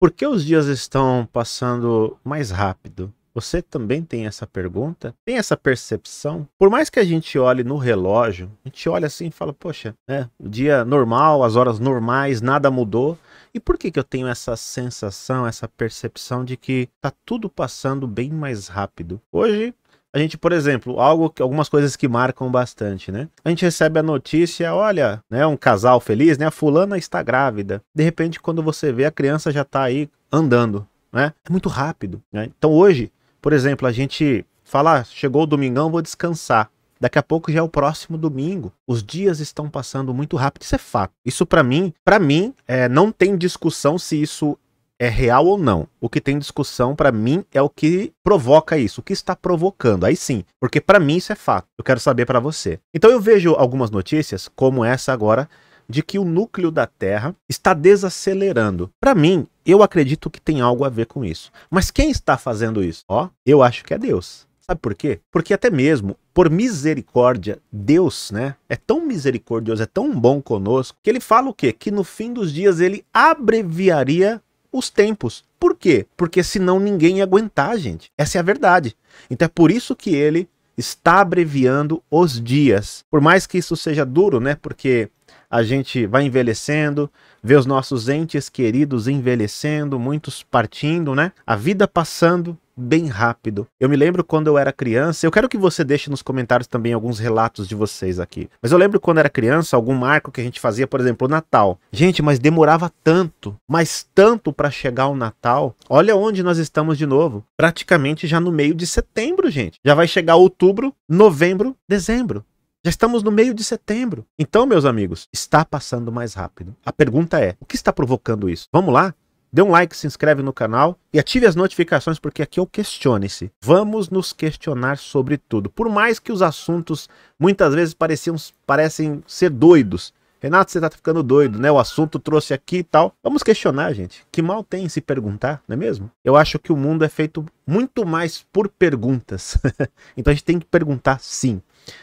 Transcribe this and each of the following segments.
Por que os dias estão passando mais rápido? Você também tem essa pergunta? Tem essa percepção? Por mais que a gente olhe no relógio, a gente olha assim e fala, poxa, né? O dia normal, as horas normais, nada mudou. E por que, que eu tenho essa sensação, essa percepção de que tá tudo passando bem mais rápido? Hoje a gente, por exemplo, algo, algumas coisas que marcam bastante, né? A gente recebe a notícia, olha, né, um casal feliz, né? A fulana está grávida. De repente, quando você vê, a criança já está aí andando, né? É muito rápido, né? Então hoje, por exemplo, a gente fala, ah, chegou o domingão, vou descansar. Daqui a pouco já é o próximo domingo. Os dias estão passando muito rápido, isso é fato. Isso para mim, para mim, é, não tem discussão se isso é real ou não. O que tem discussão para mim é o que provoca isso, o que está provocando. Aí sim, porque para mim isso é fato. Eu quero saber para você. Então eu vejo algumas notícias como essa agora de que o núcleo da Terra está desacelerando. Para mim, eu acredito que tem algo a ver com isso. Mas quem está fazendo isso? Ó, eu acho que é Deus. Sabe por quê? Porque até mesmo por misericórdia, Deus, né, é tão misericordioso, é tão bom conosco, que ele fala o quê? Que no fim dos dias ele abreviaria os tempos. Por quê? Porque senão ninguém ia aguentar, gente. Essa é a verdade. Então é por isso que ele está abreviando os dias. Por mais que isso seja duro, né? Porque a gente vai envelhecendo, vê os nossos entes queridos envelhecendo, muitos partindo, né? A vida passando bem rápido. Eu me lembro quando eu era criança, eu quero que você deixe nos comentários também alguns relatos de vocês aqui. Mas eu lembro quando era criança, algum marco que a gente fazia, por exemplo, o Natal. Gente, mas demorava tanto, mas tanto para chegar o Natal. Olha onde nós estamos de novo. Praticamente já no meio de setembro, gente. Já vai chegar outubro, novembro, dezembro. Já estamos no meio de setembro. Então, meus amigos, está passando mais rápido. A pergunta é: o que está provocando isso? Vamos lá? Dê um like, se inscreve no canal e ative as notificações, porque aqui eu questione-se. Vamos nos questionar sobre tudo. Por mais que os assuntos muitas vezes pareciam, parecem ser doidos. Renato, você está ficando doido, né? O assunto trouxe aqui e tal. Vamos questionar, gente. Que mal tem em se perguntar, não é mesmo? Eu acho que o mundo é feito muito mais por perguntas. então a gente tem que perguntar sim.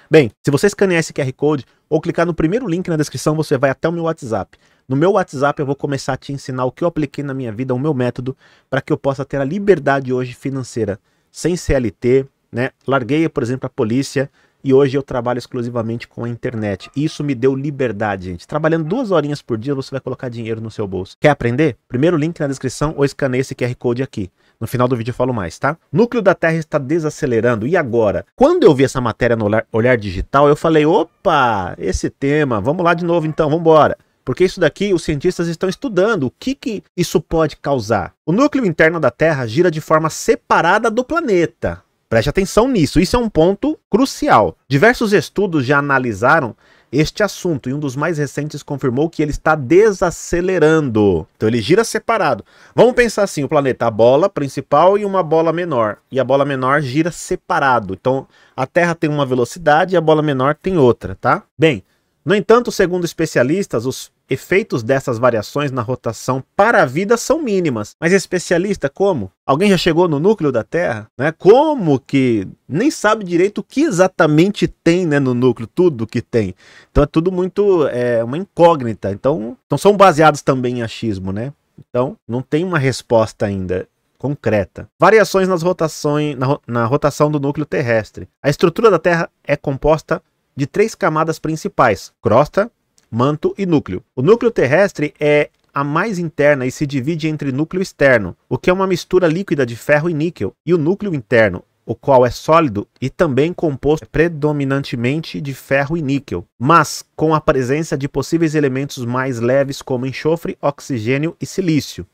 Bem, se você escanear esse QR Code ou clicar no primeiro link na descrição, você vai até o meu WhatsApp. No meu WhatsApp eu vou começar a te ensinar o que eu apliquei na minha vida, o meu método, para que eu possa ter a liberdade hoje financeira, sem CLT, né? Larguei, por exemplo, a polícia e hoje eu trabalho exclusivamente com a internet. Isso me deu liberdade, gente. Trabalhando duas horinhas por dia, você vai colocar dinheiro no seu bolso. Quer aprender? Primeiro link na descrição ou escaneie esse QR Code aqui. No final do vídeo eu falo mais, tá? Núcleo da Terra está desacelerando. E agora? Quando eu vi essa matéria no Olhar Digital, eu falei: opa, esse tema, vamos lá de novo então, vamos embora. Porque isso daqui os cientistas estão estudando o que, que isso pode causar. O núcleo interno da Terra gira de forma separada do planeta. Preste atenção nisso, isso é um ponto crucial. Diversos estudos já analisaram este assunto e um dos mais recentes confirmou que ele está desacelerando. Então ele gira separado. Vamos pensar assim, o planeta a bola principal e uma bola menor, e a bola menor gira separado. Então a Terra tem uma velocidade e a bola menor tem outra, tá? Bem, no entanto, segundo especialistas, os efeitos dessas variações na rotação para a vida são mínimas. Mas especialista como? Alguém já chegou no núcleo da Terra? Né? Como que nem sabe direito o que exatamente tem né, no núcleo, tudo que tem. Então é tudo muito é, uma incógnita. Então, então são baseados também em achismo, né? Então não tem uma resposta ainda concreta. Variações nas rotações, na, na rotação do núcleo terrestre. A estrutura da Terra é composta de três camadas principais: crosta, manto e núcleo. O núcleo terrestre é a mais interna e se divide entre núcleo externo, o que é uma mistura líquida de ferro e níquel, e o núcleo interno, o qual é sólido e também composto predominantemente de ferro e níquel, mas com a presença de possíveis elementos mais leves como enxofre, oxigênio e silício.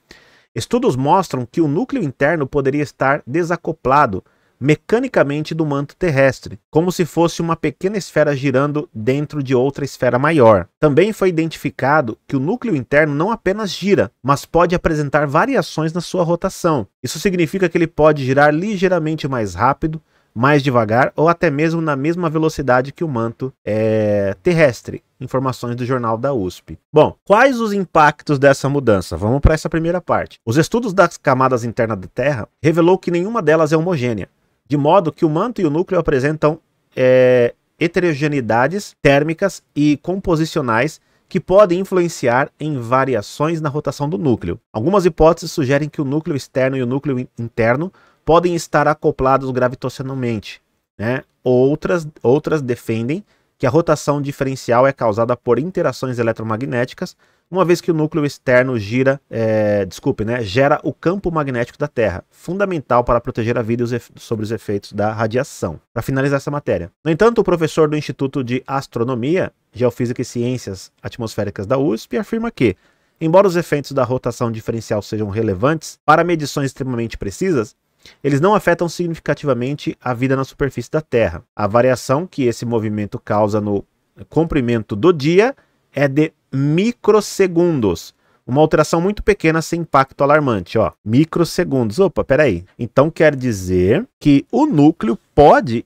Estudos mostram que o núcleo interno poderia estar desacoplado mecanicamente do manto terrestre, como se fosse uma pequena esfera girando dentro de outra esfera maior. Também foi identificado que o núcleo interno não apenas gira, mas pode apresentar variações na sua rotação. Isso significa que ele pode girar ligeiramente mais rápido, mais devagar ou até mesmo na mesma velocidade que o manto é, terrestre. Informações do Jornal da USP. Bom, quais os impactos dessa mudança? Vamos para essa primeira parte. Os estudos das camadas internas da Terra revelou que nenhuma delas é homogênea de modo que o manto e o núcleo apresentam é, heterogeneidades térmicas e composicionais que podem influenciar em variações na rotação do núcleo. Algumas hipóteses sugerem que o núcleo externo e o núcleo interno podem estar acoplados gravitacionalmente. Né? Outras, outras defendem que a rotação diferencial é causada por interações eletromagnéticas uma vez que o núcleo externo gira, é, desculpe, né, gera o campo magnético da Terra, fundamental para proteger a vida sobre os efeitos da radiação. Para finalizar essa matéria. No entanto, o professor do Instituto de Astronomia, Geofísica e Ciências Atmosféricas da USP afirma que Embora os efeitos da rotação diferencial sejam relevantes para medições extremamente precisas, eles não afetam significativamente a vida na superfície da Terra. A variação que esse movimento causa no comprimento do dia é de microsegundos. Uma alteração muito pequena sem impacto alarmante, ó. Microsegundos. Opa, peraí. Então quer dizer que o núcleo pode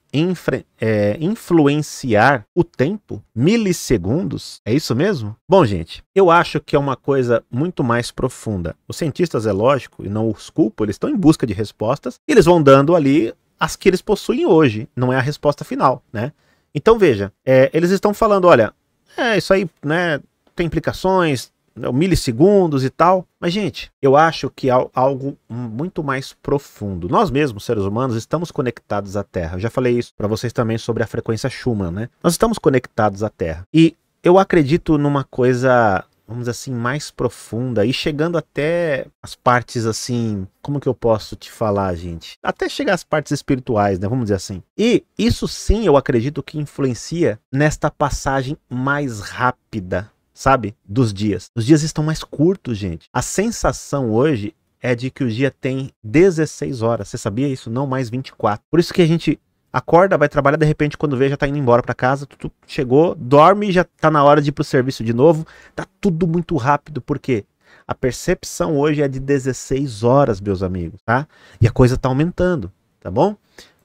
é, influenciar o tempo? Milissegundos? É isso mesmo? Bom, gente, eu acho que é uma coisa muito mais profunda. Os cientistas, é lógico, e não os culpo, eles estão em busca de respostas e eles vão dando ali as que eles possuem hoje. Não é a resposta final, né? Então veja, é, eles estão falando, olha, é isso aí, né? tem implicações, né, milissegundos e tal. Mas, gente, eu acho que há algo muito mais profundo. Nós mesmos, seres humanos, estamos conectados à Terra. Eu já falei isso para vocês também sobre a frequência Schumann, né? Nós estamos conectados à Terra. E eu acredito numa coisa vamos dizer assim, mais profunda e chegando até as partes assim, como que eu posso te falar, gente? Até chegar às partes espirituais, né? Vamos dizer assim. E isso sim, eu acredito que influencia nesta passagem mais rápida sabe? Dos dias. Os dias estão mais curtos, gente. A sensação hoje é de que o dia tem 16 horas. Você sabia isso? Não mais 24. Por isso que a gente acorda, vai trabalhar, de repente quando vê já tá indo embora para casa, tudo chegou, dorme, já tá na hora de ir pro serviço de novo. Tá tudo muito rápido, porque a percepção hoje é de 16 horas, meus amigos, tá? E a coisa tá aumentando, tá bom?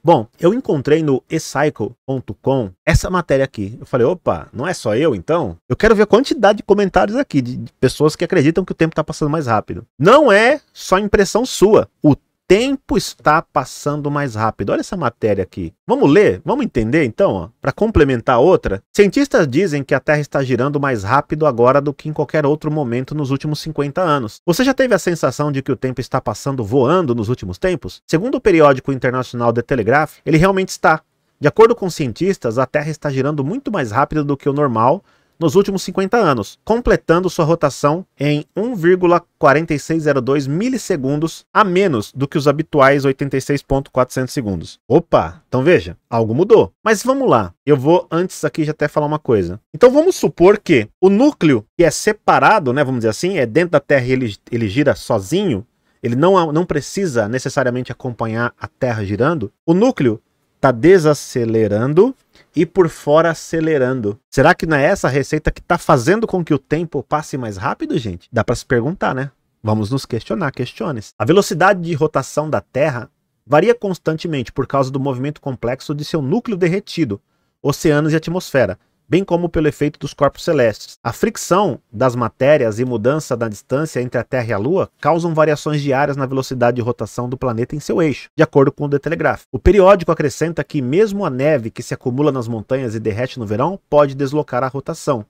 Bom, eu encontrei no ecycle.com essa matéria aqui. Eu falei, opa, não é só eu então? Eu quero ver a quantidade de comentários aqui de, pessoas que acreditam que o tempo está passando mais rápido. Não é só impressão sua. O tempo está passando mais rápido. Olha essa matéria aqui. Vamos ler? Vamos entender então? Para complementar outra? Cientistas dizem que a Terra está girando mais rápido agora do que em qualquer outro momento nos últimos 50 anos. Você já teve a sensação de que o tempo está passando voando nos últimos tempos? Segundo o periódico internacional The Telegraph, ele realmente está. De acordo com cientistas, a Terra está girando muito mais rápido do que o normal nos últimos 50 anos, completando sua rotação em 1,4602 milissegundos a menos do que os habituais 86.400 segundos. Opa, então veja, algo mudou. Mas vamos lá, eu vou antes aqui já até falar uma coisa. Então vamos supor que o núcleo que é separado, né, vamos dizer assim, é dentro da Terra e ele, ele gira sozinho, ele não, não precisa necessariamente acompanhar a Terra girando, o núcleo tá desacelerando e por fora acelerando. Será que não é essa receita que tá fazendo com que o tempo passe mais rápido, gente? Dá para se perguntar, né? Vamos nos questionar, questiones. A velocidade de rotação da Terra varia constantemente por causa do movimento complexo de seu núcleo derretido, oceanos e atmosfera bem como pelo efeito dos corpos celestes. A fricção das matérias e mudança da distância entre a Terra e a Lua causam variações diárias na velocidade de rotação do planeta em seu eixo, de acordo com o The Telegraph. O periódico acrescenta que mesmo a neve que se acumula nas montanhas e derrete no verão pode deslocar a rotação.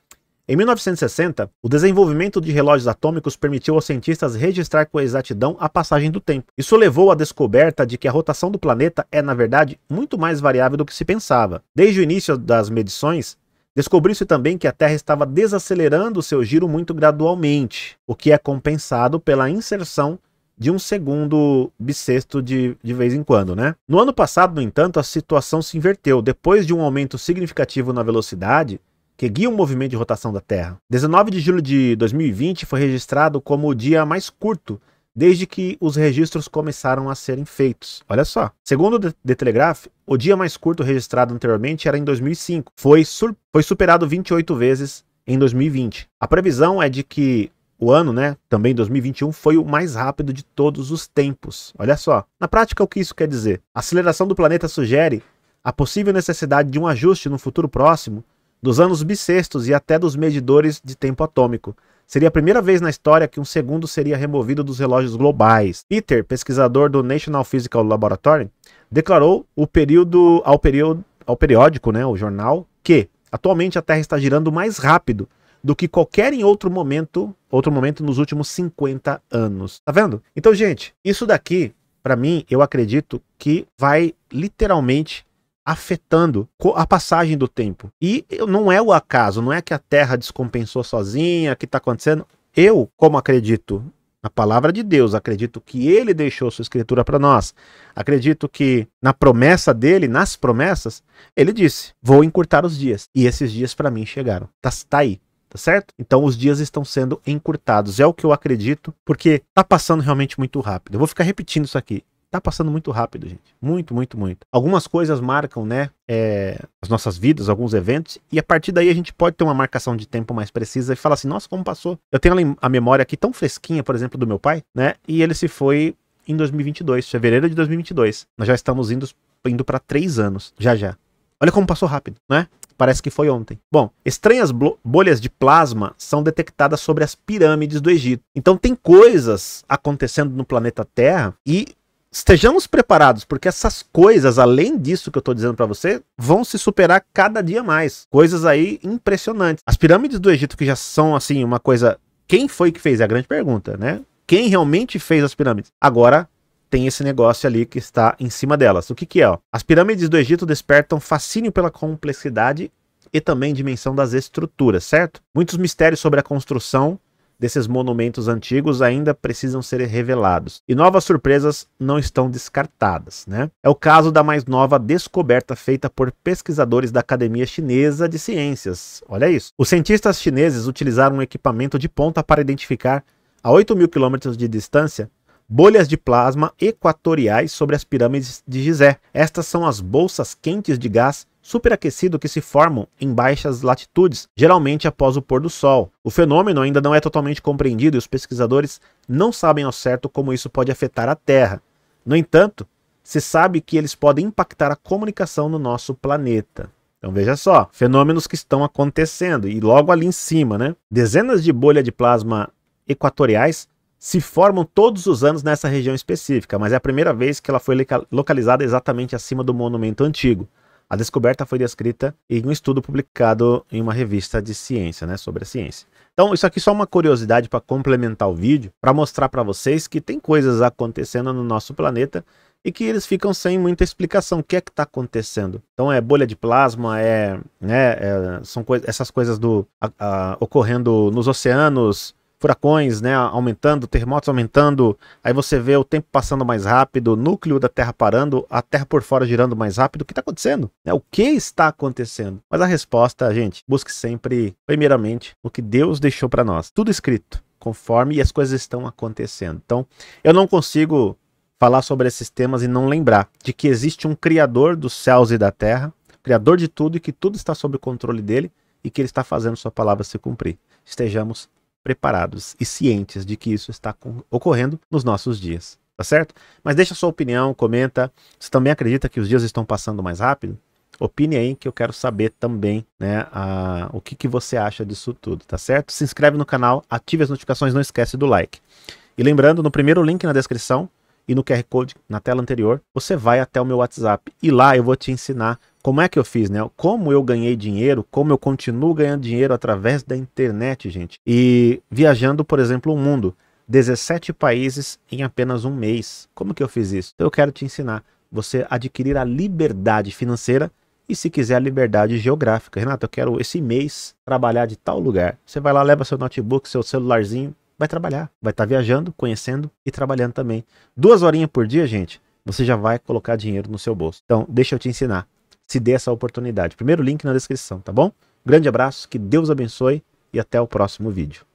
Em 1960, o desenvolvimento de relógios atômicos permitiu aos cientistas registrar com exatidão a passagem do tempo. Isso levou à descoberta de que a rotação do planeta é, na verdade, muito mais variável do que se pensava. Desde o início das medições, Descobriu-se também que a Terra estava desacelerando seu giro muito gradualmente, o que é compensado pela inserção de um segundo bissexto de, de vez em quando, né? No ano passado, no entanto, a situação se inverteu. Depois de um aumento significativo na velocidade, que guia o movimento de rotação da Terra. 19 de julho de 2020 foi registrado como o dia mais curto desde que os registros começaram a serem feitos. Olha só. Segundo o The Telegraph, o dia mais curto registrado anteriormente era em 2005. Foi, foi superado 28 vezes em 2020. A previsão é de que o ano, né, também 2021, foi o mais rápido de todos os tempos. Olha só. Na prática, o que isso quer dizer? A aceleração do planeta sugere a possível necessidade de um ajuste no futuro próximo dos anos bissextos e até dos medidores de tempo atômico, Seria a primeira vez na história que um segundo seria removido dos relógios globais. Peter, pesquisador do National Physical Laboratory, declarou o período ao período ao periódico, né, o jornal, que atualmente a Terra está girando mais rápido do que qualquer em outro momento, outro momento nos últimos 50 anos. Tá vendo? Então, gente, isso daqui, para mim, eu acredito que vai literalmente afetando a passagem do tempo. E não é o acaso, não é que a Terra descompensou sozinha, que está acontecendo. Eu, como acredito na palavra de Deus, acredito que ele deixou sua escritura para nós. Acredito que na promessa dele, nas promessas, ele disse: "Vou encurtar os dias". E esses dias para mim chegaram. Tá, tá aí. Tá certo? Então os dias estão sendo encurtados. É o que eu acredito, porque tá passando realmente muito rápido. Eu vou ficar repetindo isso aqui tá passando muito rápido, gente. Muito, muito, muito. Algumas coisas marcam, né, é, as nossas vidas, alguns eventos, e a partir daí a gente pode ter uma marcação de tempo mais precisa e falar assim, nossa, como passou. Eu tenho a memória aqui tão fresquinha, por exemplo, do meu pai, né, e ele se foi em 2022, fevereiro de 2022. Nós já estamos indo, indo para três anos, já já. Olha como passou rápido, né? Parece que foi ontem. Bom, estranhas bolhas de plasma são detectadas sobre as pirâmides do Egito. Então tem coisas acontecendo no planeta Terra e estejamos preparados, porque essas coisas, além disso que eu estou dizendo para você, vão se superar cada dia mais. Coisas aí impressionantes. As pirâmides do Egito, que já são, assim, uma coisa. Quem foi que fez? É a grande pergunta, né? Quem realmente fez as pirâmides? Agora, tem esse negócio ali que está em cima delas. O que, que é? As pirâmides do Egito despertam fascínio pela complexidade e também dimensão das estruturas, certo? Muitos mistérios sobre a construção desses monumentos antigos ainda precisam ser revelados e novas surpresas não estão descartadas, né? É o caso da mais nova descoberta feita por pesquisadores da Academia Chinesa de Ciências. Olha isso. Os cientistas chineses utilizaram um equipamento de ponta para identificar a 8 mil quilômetros de distância bolhas de plasma equatoriais sobre as pirâmides de Gizé. Estas são as bolsas quentes de gás superaquecido que se formam em baixas latitudes, geralmente após o pôr do sol. O fenômeno ainda não é totalmente compreendido e os pesquisadores não sabem ao certo como isso pode afetar a Terra. No entanto, se sabe que eles podem impactar a comunicação no nosso planeta. Então veja só, fenômenos que estão acontecendo e logo ali em cima, né? Dezenas de bolhas de plasma equatoriais se formam todos os anos nessa região específica, mas é a primeira vez que ela foi localizada exatamente acima do monumento antigo. A descoberta foi descrita em um estudo publicado em uma revista de ciência, né, sobre a ciência. Então, isso aqui é só uma curiosidade para complementar o vídeo, para mostrar para vocês que tem coisas acontecendo no nosso planeta e que eles ficam sem muita explicação. O que é que está acontecendo? Então é bolha de plasma, é, né, é, são coi essas coisas do a, a, ocorrendo nos oceanos, furacões, né, aumentando, terremotos aumentando, aí você vê o tempo passando mais rápido, o núcleo da Terra parando, a Terra por fora girando mais rápido. O que está acontecendo? Né? O que está acontecendo? Mas a resposta, gente, busque sempre, primeiramente, o que Deus deixou para nós. Tudo escrito, conforme e as coisas estão acontecendo. Então, eu não consigo falar sobre esses temas e não lembrar de que existe um Criador dos céus e da terra, Criador de tudo e que tudo está sob o controle dele e que ele está fazendo sua palavra se cumprir. Estejamos preparados e cientes de que isso está ocorrendo nos nossos dias, tá certo? Mas deixa sua opinião, comenta. Você também acredita que os dias estão passando mais rápido? Opine aí que eu quero saber também, né, a, o que, que você acha disso tudo, tá certo? Se inscreve no canal, ative as notificações, não esquece do like. E lembrando, no primeiro link na descrição, e no QR Code na tela anterior, você vai até o meu WhatsApp e lá eu vou te ensinar como é que eu fiz, né? Como eu ganhei dinheiro, como eu continuo ganhando dinheiro através da internet, gente. E viajando, por exemplo, o mundo. 17 países em apenas um mês. Como que eu fiz isso? Então eu quero te ensinar você adquirir a liberdade financeira e se quiser a liberdade geográfica. Renato, eu quero esse mês trabalhar de tal lugar. Você vai lá, leva seu notebook, seu celularzinho, vai trabalhar, vai estar tá viajando, conhecendo e trabalhando também. Duas horinhas por dia, gente, você já vai colocar dinheiro no seu bolso. Então, deixa eu te ensinar. Se dê essa oportunidade. Primeiro link na descrição, tá bom? Grande abraço, que Deus abençoe e até o próximo vídeo.